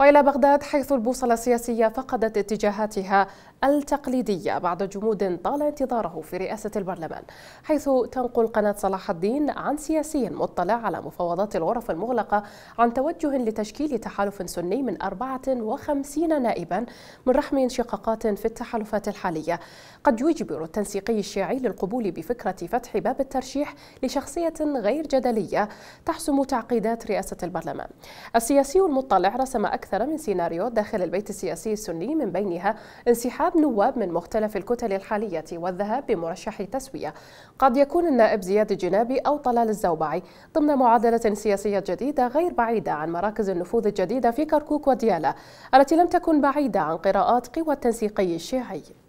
وإلى بغداد حيث البوصلة السياسية فقدت اتجاهاتها التقليدية بعد جمود طال انتظاره في رئاسة البرلمان حيث تنقل قناة صلاح الدين عن سياسي مطلع على مفاوضات الغرف المغلقة عن توجه لتشكيل تحالف سني من 54 نائبا من رحم انشقاقات في التحالفات الحالية قد يجبر التنسيقي الشيعي للقبول بفكرة فتح باب الترشيح لشخصية غير جدلية تحسم تعقيدات رئاسة البرلمان السياسي المطلع رسم أكثر أكثر من سيناريو داخل البيت السياسي السني من بينها انسحاب نواب من مختلف الكتل الحالية والذهاب بمرشح تسوية قد يكون النائب زياد الجنابي أو طلال الزوبعي ضمن معادلة سياسية جديدة غير بعيدة عن مراكز النفوذ الجديدة في كركوك وديالا التي لم تكن بعيدة عن قراءات قوى التنسيقي الشيعي